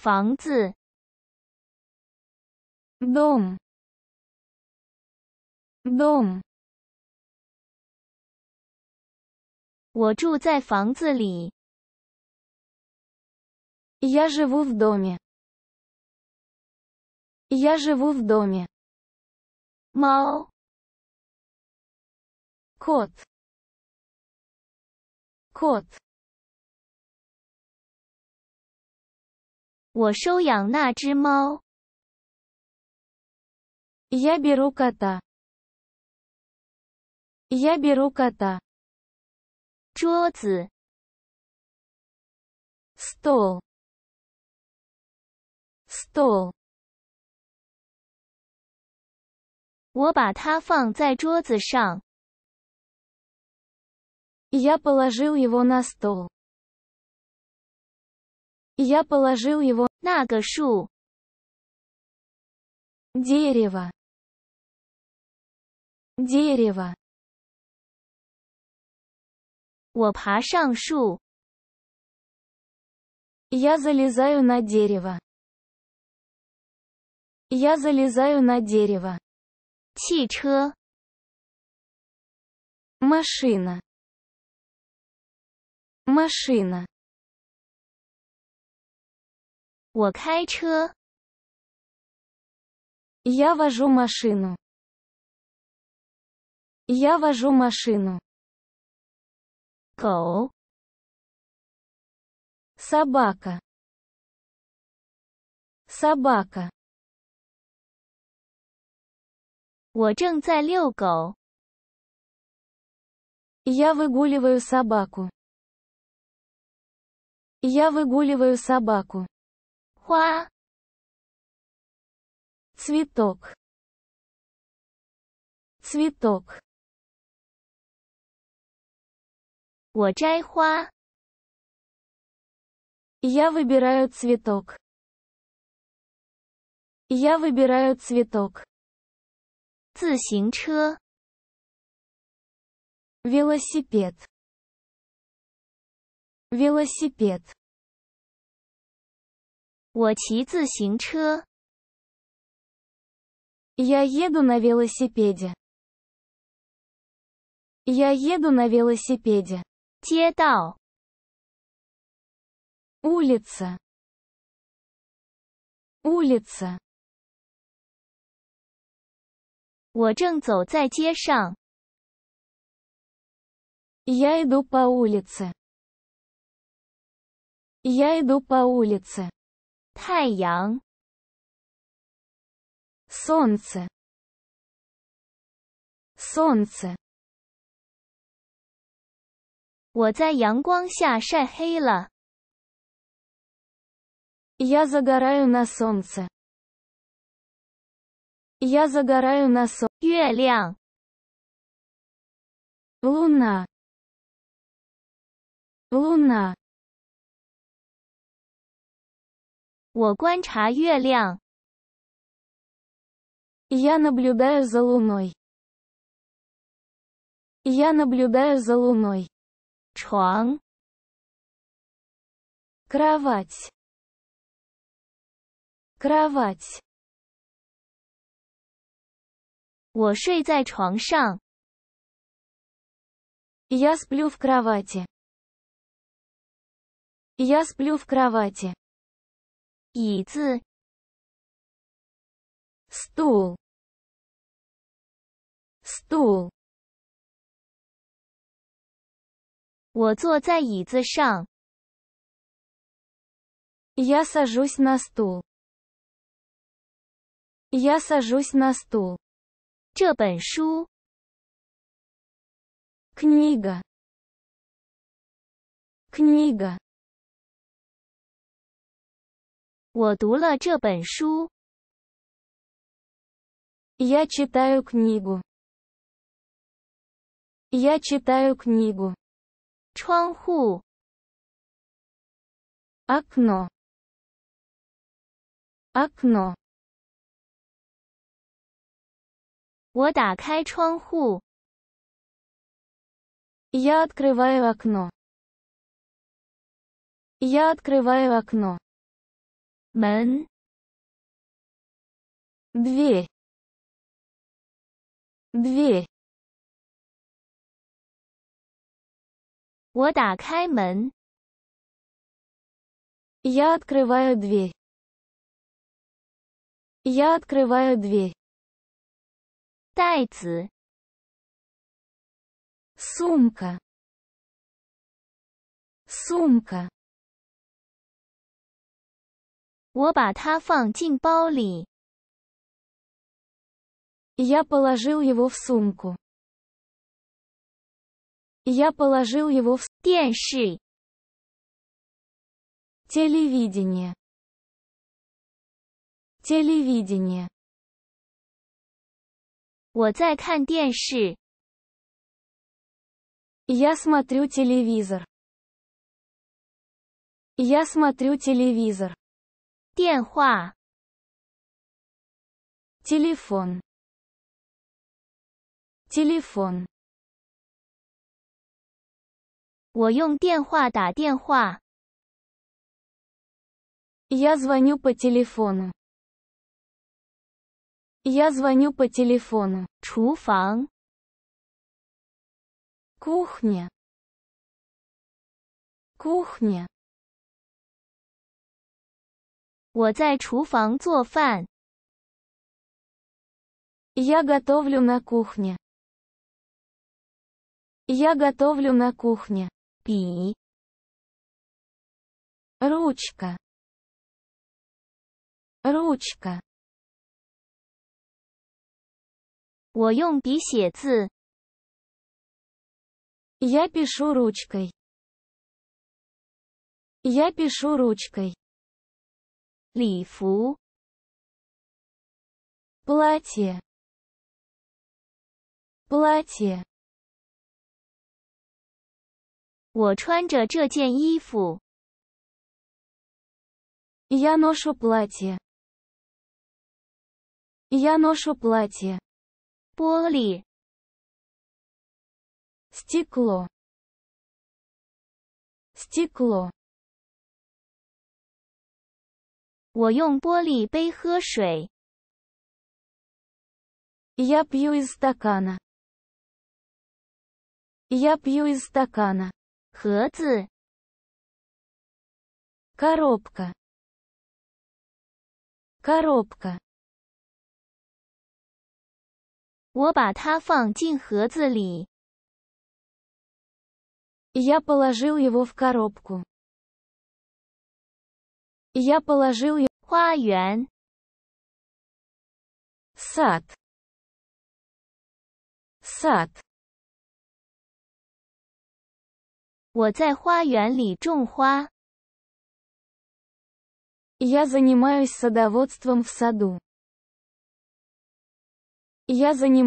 房子。дом, дом。我住在房子里。Я живу в доме. Я живу в доме. 猫 кот, кот. 我收养那只猫。Я беру кота. Я беру кота. 桌子。стол. стол. 我把它放在桌子上。Я положил его на стол. и я положил его на кашу. Дерево. Дерево. 我爬上树. Я залезаю на дерево. Я залезаю на дерево. 汽车. Машина. Машина. 我开车。Я вожу машину. Я вожу машину. 狗 Собака. Собака. 我正在遛狗。Я выгуливаю собаку. Я выгуливаю собаку. 花，цветок, цветок. Я выбираю цветок. Я выбираю цветок. 自行车 велосипед велосипед 我骑自行车。Я еду на велосипеде. Я еду на велосипеде. 街道 улица улица Я иду по улице. Я иду по улице. 太阳。太阳。我在阳光下晒黑了。Я загараю на солнце。Я загараю на солнце。月亮。Луна。Луна。我观察月亮。Я наблюдаю за луной. Я наблюдаю за луной. 床 кровать кровать 我睡在床上 Я сплю в кровати. Я сплю в кровати. 椅子，stool Я сажусь на стул. Я сажусь на стул. Книга. книга。我读了这本书。Я читаю книгу. Я читаю книгу. 窗户 окно окно Я открываю окно Я открываю окно 门 дверь дверь 我打开门 я открываю дверь я открываю дверь 袋子 сумка сумка 我把它放进包里。Я положил его в сумку. Я положил его в 电视 телевидение телевидение Я смотрю телевизор. Я смотрю телевизор. 电话 t e l е p h o n e t е l e p h o n e 我用电话打电话。Я звоню по телефону。Я звоню по телефону。厨房，кухня，кухня。我在厨房做饭。Я готовлю на кухне. Я готовлю на кухне. 笔 ручка ручка 我用笔写字。Я пишу ручкой. Я пишу ручкой. 礼服，礼服。我穿着这件衣服。Я ношу платье。Я ношу платье。玻璃。玻璃。我用玻璃杯喝水。Я пью из стакана. Я пью из стакана. 盒子 коробка коробка 我把它放进盒子里。Я положил его в коробку. Я положил ее. Хуа Сад. Сад. 我在花园里种花. Я занимаюсь садоводством в саду. Я занимаюсь